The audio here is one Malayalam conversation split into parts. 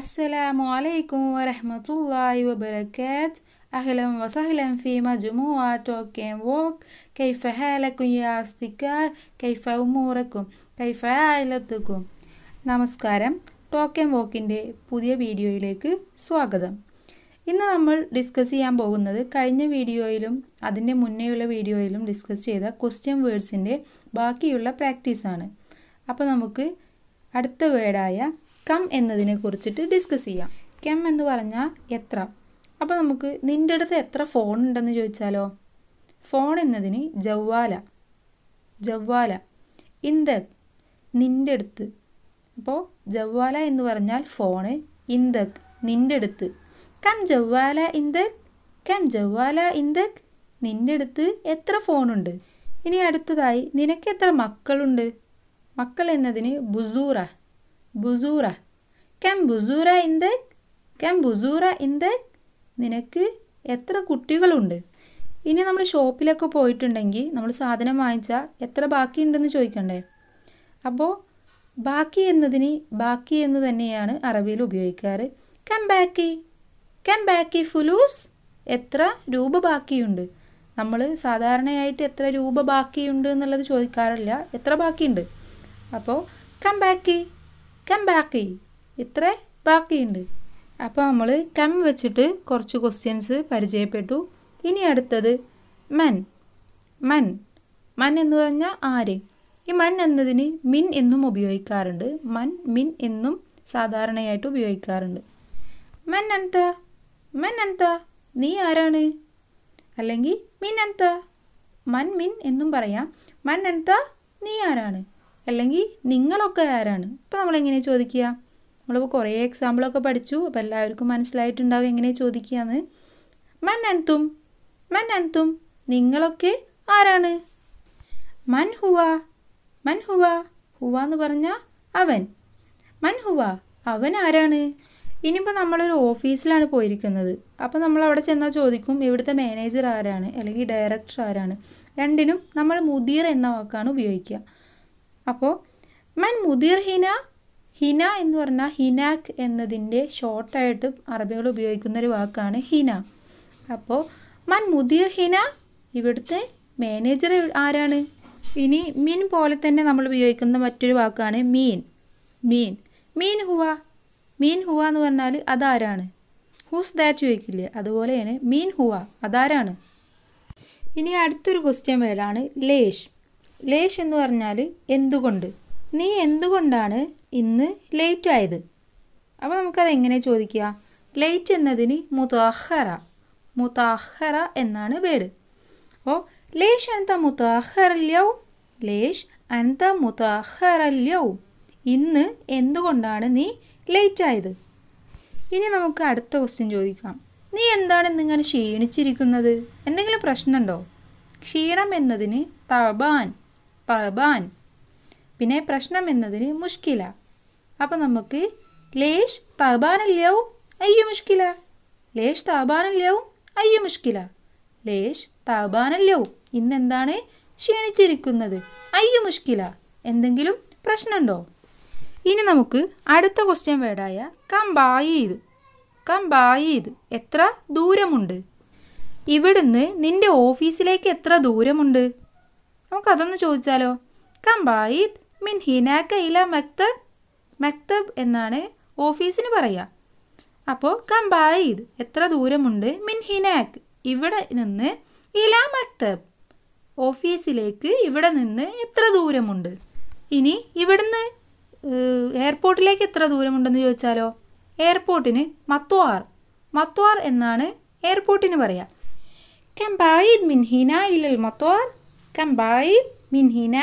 السلام عليكم ورحمة الله وبركاته أهلا وسهلا في مجموعة توك ووك كيف حالكم يا أصدقاء كيف أموركم كيف عائلتكم നമസ്കാരം ടോക്കൻ ആൻഡ് വോക്കിൻ്റെ പുതിയ വീഡിയോയിലേക്ക് സ്വാഗതം ഇന്ന് നമ്മൾ ഡിസ്കസ് ചെയ്യാൻ പോകുന്നത് കഴിഞ്ഞ വീഡിയോയിലും അതിൻ്റെ മുന്നേയുള്ള വീഡിയോയിലും ഡിസ്കസ് ചെയ്ത ക്വസ്റ്റ്യൻ വേർഡ്സിൻ്റെ ബാക്കിയുള്ള പ്രാക്ടീസാണ് അപ്പോൾ നമുക്ക് അടുത്ത വേർഡായ കം എന്നതിനെ കുറിച്ചിട്ട് ഡിസ്കസ് ചെയ്യാം കം എന്ന് പറഞ്ഞാൽ എത്ര അപ്പോൾ നമുക്ക് നിൻ്റെ അടുത്ത് എത്ര ഫോൺ ഉണ്ടെന്ന് ചോദിച്ചാലോ ഫോൺ എന്നതിന് ജവ്വാല ജവ്വാല ഇന്ത നിൻ്റെ അടുത്ത് അപ്പോൾ ജവ്വാല എന്ന് പറഞ്ഞാൽ ഫോണ് ഇന്ദക് നിൻ്റെ അടുത്ത് കം ജവ്വാല ഇന്ദക് കം ജവ്വാല ഇന്ദക് നിൻ്റെ അടുത്ത് എത്ര ഫോണുണ്ട് ഇനി അടുത്തതായി നിനക്ക് എത്ര മക്കളുണ്ട് മക്കൾ എന്നതിന് ബുസൂറ ബുസൂറ കം ബുസൂറ ഇന്ത് കം ബുസൂറ ഇന്ത് നിനക്ക് എത്ര കുട്ടികളുണ്ട് ഇനി നമ്മൾ ഷോപ്പിലൊക്കെ പോയിട്ടുണ്ടെങ്കിൽ നമ്മൾ സാധനം വാങ്ങിച്ചാൽ എത്ര ബാക്കിയുണ്ടെന്ന് ചോദിക്കണ്ടേ അപ്പോൾ ബാക്കി എന്നതിന് ബാക്കി എന്ന് തന്നെയാണ് അറബിയിൽ ഉപയോഗിക്കാറ് കം ബാക്കി കം ബാക്കി ഫുലൂസ് എത്ര രൂപ ബാക്കിയുണ്ട് നമ്മൾ സാധാരണയായിട്ട് എത്ര രൂപ ബാക്കിയുണ്ട് എന്നുള്ളത് ചോദിക്കാറില്ല എത്ര ബാക്കിയുണ്ട് അപ്പോൾ കം ബാക്കി കം ബാക്കി ഇത്ര ബാക്കിയുണ്ട് അപ്പോൾ നമ്മൾ കം വെച്ചിട്ട് കുറച്ച് ക്വസ്റ്റ്യൻസ് പരിചയപ്പെട്ടു ഇനി അടുത്തത് മൻ മൻ മൻ എന്ന് പറഞ്ഞാൽ ആര് ഈ മൻ എന്നതിന് മിൻ എന്നും ഉപയോഗിക്കാറുണ്ട് മൻ മിൻ എന്നും സാധാരണയായിട്ട് ഉപയോഗിക്കാറുണ്ട് മൻ അന്ത മൻ അന്ത നീ ആരാണ് അല്ലെങ്കിൽ മിൻ അന്ത മൻ മിൻ എന്നും പറയാം മൻ അന്ത നീ ആരാണ് അല്ലെങ്കിൽ നിങ്ങളൊക്കെ ആരാണ് ഇപ്പോൾ നമ്മളെങ്ങനെ ചോദിക്കുക നമ്മളിപ്പോൾ കുറേ എക്സാമ്പിളൊക്കെ പഠിച്ചു അപ്പോൾ എല്ലാവർക്കും മനസ്സിലായിട്ടുണ്ടാവും എങ്ങനെ ചോദിക്കുകയെന്ന് മൻ അൻതും മൻ അൻതും നിങ്ങളൊക്കെ ആരാണ് മൻ ഹുവ മൻ ഹുവ ഹുവ എന്ന് പറഞ്ഞാൽ അവൻ മൻ ഹുവ അവൻ ആരാണ് ഇനിയിപ്പോൾ നമ്മളൊരു ഓഫീസിലാണ് പോയിരിക്കുന്നത് അപ്പോൾ നമ്മൾ അവിടെ ചെന്നാൽ ചോദിക്കും ഇവിടുത്തെ മാനേജർ ആരാണ് അല്ലെങ്കിൽ ഡയറക്ടർ ആരാണ് രണ്ടിനും നമ്മൾ മുദീർ എന്ന വാക്കാണ് ഉപയോഗിക്കുക അപ്പോൾ മൻ മുദീർ ഹിന ഹിന എന്ന് പറഞ്ഞാൽ ഹിനാക്ക് എന്നതിൻ്റെ ഷോർട്ടായിട്ട് അറബികൾ ഉപയോഗിക്കുന്ന ഒരു വാക്കാണ് ഹിന അപ്പോൾ മൻ മുദീർ ഹിന ഇവിടുത്തെ മാനേജർ ആരാണ് ഇനി മീൻ പോലെ തന്നെ നമ്മൾ ഉപയോഗിക്കുന്ന മറ്റൊരു വാക്കാണ് മീൻ മീൻ മീൻ ഹുവ മീൻ ഹുവ എന്ന് പറഞ്ഞാൽ അതാരാണ് ഹൂസ് ദാറ്റ് ചോദിക്കില്ലേ അതുപോലെയാണ് മീൻ ഹുവ അതാരാണ് ഇനി അടുത്തൊരു ക്വസ്റ്റ്യൻ വേറാണ് ലേഷ് ലേശ് എന്ന് പറഞ്ഞാൽ എന്തുകൊണ്ട് നീ എന്തുകൊണ്ടാണ് ഇന്ന് ലേറ്റ് ആയത് അപ്പോൾ നമുക്കത് എങ്ങനെ ചോദിക്കുക ലേറ്റ് എന്നതിന് മുതാഹറ മുതാഹറ എന്നാണ് വേട് അപ്പോൾ ലേശ് അനന്ത മുതാഹറല്യൗ ലേശ് അനന്ത മുതാഹറല്യൗ ഇന്ന് എന്തുകൊണ്ടാണ് നീ ലേറ്റ് ആയത് ഇനി നമുക്ക് അടുത്ത ക്വസ്റ്റ്യൻ ചോദിക്കാം നീ എന്താണ് ഇന്നിങ്ങനെ ക്ഷീണിച്ചിരിക്കുന്നത് എന്തെങ്കിലും പ്രശ്നമുണ്ടോ ക്ഷീണം എന്നതിന് തബാൻ തബാൻ പിന്നെ പ്രശ്നം എന്നതിന് മുഷ്കില അപ്പം നമുക്ക് ലേഷ് തബാനല്ലോ അയ്യോ മുഷ്കില ലേഷ് തബാനല്ലോ അയ്യോ മുഷ്കില ലേഷ് തബാനല്ലോ ഇന്നെന്താണ് ക്ഷീണിച്ചിരിക്കുന്നത് അയ്യോ മുഷ്കില എന്തെങ്കിലും പ്രശ്നമുണ്ടോ ഇനി നമുക്ക് അടുത്ത ക്വസ്റ്റ്യൻ വേർഡായ കമ്പായീത് കമ്പായീത് എത്ര ദൂരമുണ്ട് ഇവിടുന്ന് നിന്റെ ഓഫീസിലേക്ക് എത്ര ദൂരമുണ്ട് നമുക്കതൊന്ന് ചോദിച്ചാലോ കമ്പായിദ് മിൻ ഹിനാക്ക ഇല മക്തബ് മക്തബ് എന്നാണ് ഓഫീസിന് പറയുക അപ്പോൾ കമ്പായിദ് എത്ര ദൂരമുണ്ട് മിൻ ഹിനാക്ക് ഇവിടെ നിന്ന് ഇല മക്തബ് ഓഫീസിലേക്ക് ഇവിടെ നിന്ന് എത്ര ദൂരമുണ്ട് ഇനി ഇവിടുന്ന് എയർപോർട്ടിലേക്ക് എത്ര ദൂരമുണ്ടെന്ന് ചോദിച്ചാലോ എയർപോർട്ടിന് മത്വാർ മത്വാർ എന്നാണ് എയർപോർട്ടിന് പറയാം കമ്പായിദ് മിൻ ഹിന ഇലൽ മത്വാർ കമ്പായിദ് മിൻഹിന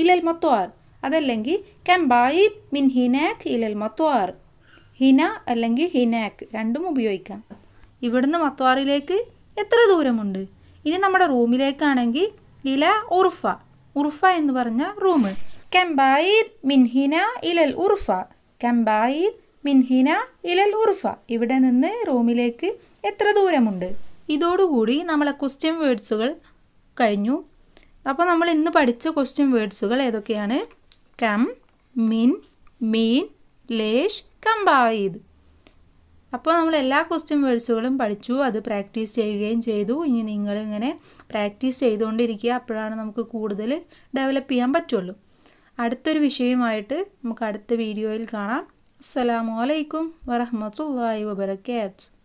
ഇലൽ മൊത്തോർ അതല്ലെങ്കിൽ കമ്പായിദ് മിൻഹിനാക്ക് ഇലൽ മൊത്തോർ ഹിന അല്ലെങ്കിൽ ഹിനാക്ക് രണ്ടും ഉപയോഗിക്കാം ഇവിടുന്ന് മത്വാറിലേക്ക് എത്ര ദൂരമുണ്ട് ഇനി നമ്മുടെ റൂമിലേക്കാണെങ്കിൽ ഇല ഉർഫ ഉർഫ എന്ന് പറഞ്ഞ റൂം കെമ്പായിദ് മിൻഹിന ഇലൽ ഉറുഫ കെമ്പായിദ് മിൻഹിന ഇലൽ ഉർഫ ഇവിടെ നിന്ന് റൂമിലേക്ക് എത്ര ദൂരമുണ്ട് ഇതോടുകൂടി നമ്മളെ ക്വസ്റ്റ്യൻ വേർഡ്സുകൾ കഴിഞ്ഞു അപ്പോൾ നമ്മൾ ഇന്ന് പഠിച്ച ക്വസ്റ്റ്യൻ വേർഡ്സുകൾ ഏതൊക്കെയാണ് കം മിൻ മീൻ ലേഷ് കമ്പായിദ് അപ്പോൾ നമ്മൾ എല്ലാ ക്വസ്റ്റ്യൻ വേർഡ്സുകളും പഠിച്ചു അത് പ്രാക്ടീസ് ചെയ്യുകയും ചെയ്തു ഇനി നിങ്ങളിങ്ങനെ പ്രാക്ടീസ് ചെയ്തുകൊണ്ടിരിക്കുക അപ്പോഴാണ് നമുക്ക് കൂടുതൽ ഡെവലപ്പ് ചെയ്യാൻ പറ്റുള്ളൂ അടുത്തൊരു വിഷയമായിട്ട് നമുക്ക് അടുത്ത വീഡിയോയിൽ കാണാം അലൈക്കും വറഹമത്തല്ലാഹി വബർക്കാത്ത്